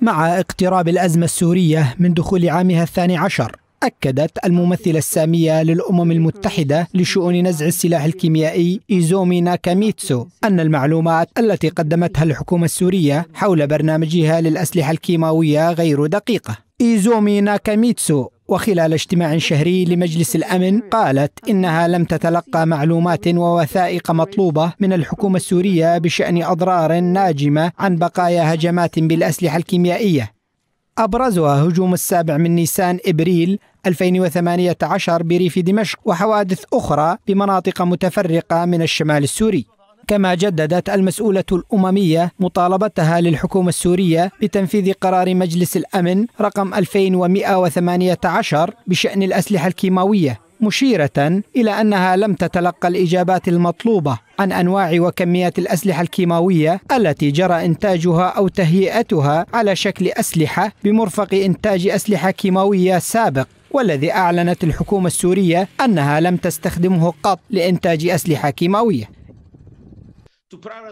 مع اقتراب الأزمة السورية من دخول عامها الثاني عشر أكدت الممثلة السامية للأمم المتحدة لشؤون نزع السلاح الكيميائي إيزومي ناكاميتسو أن المعلومات التي قدمتها الحكومة السورية حول برنامجها للأسلحة الكيماوية غير دقيقة إيزومي ناكاميتسو وخلال اجتماع شهري لمجلس الامن قالت انها لم تتلقى معلومات ووثائق مطلوبه من الحكومه السوريه بشان اضرار ناجمه عن بقايا هجمات بالاسلحه الكيميائيه ابرزها هجوم السابع من نيسان ابريل 2018 بريف دمشق وحوادث اخرى بمناطق متفرقه من الشمال السوري كما جددت المسؤولة الأممية مطالبتها للحكومة السورية بتنفيذ قرار مجلس الأمن رقم 2118 بشأن الأسلحة الكيماوية مشيرة إلى أنها لم تتلقى الإجابات المطلوبة عن أنواع وكميات الأسلحة الكيماوية التي جرى إنتاجها أو تهيئتها على شكل أسلحة بمرفق إنتاج أسلحة كيماوية سابق والذي أعلنت الحكومة السورية أنها لم تستخدمه قط لإنتاج أسلحة كيماوية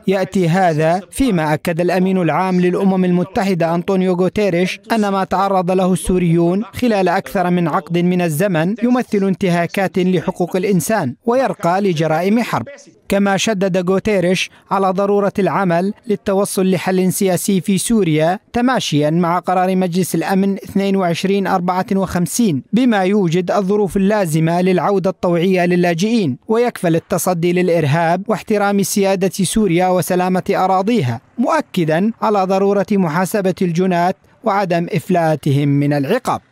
ياتي هذا فيما اكد الامين العام للامم المتحده انطونيو غوتيريش ان ما تعرض له السوريون خلال اكثر من عقد من الزمن يمثل انتهاكات لحقوق الانسان ويرقى لجرائم حرب كما شدد غوتيريش على ضرورة العمل للتوصل لحل سياسي في سوريا تماشيا مع قرار مجلس الأمن 2254 بما يوجد الظروف اللازمة للعودة الطوعية للاجئين ويكفل التصدي للإرهاب واحترام سيادة سوريا وسلامة أراضيها مؤكدا على ضرورة محاسبة الجنات وعدم إفلاتهم من العقاب